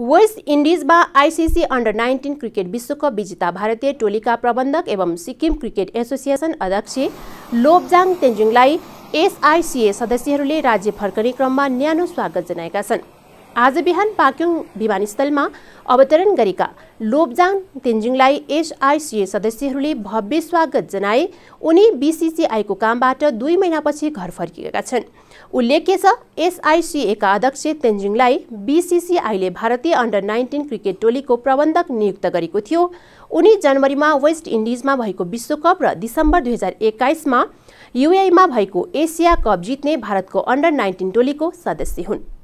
West इन्डिजमा ICC under nineteen cricket विश्वकप विजेता भारतीय टोलीका प्रबन्धक एवं सिक्किम क्रिकेट एसोसिएसन अध्यक्ष लोपजाङ तेन्जुङलाई एसआइसिए सदस्यहरूले राज्य फर्कने क्रममा न्यानो स्वागत जनाएका छन् आज बिहान पाक्योङ विमानस्थलमा अवतरण गरेका लोपजाङ तेन्जिङलाई एसआइसिए सदस्यहरूले भव्य स्वागत जनाए उनी बिसिसिआईको कामबाट दुई महिनापछि घर फर्किएका छन् उल्लेख्य छ एसआइसिएका अध्यक्ष तेन्जिङलाई बिसिसिआईले भारतीय अन्डर नाइन्टिन क्रिकेट टोलीको प्रबन्धक नियुक्त गरेको थियो उनी जनवरीमा वेस्ट इन्डिजमा भएको विश्वकप र दिसम्बर दुई हजार एक्काइसमा युएमा भएको एसिया कप जित्ने भारतको अन्डर नाइन्टिन टोलीको सदस्य हुन्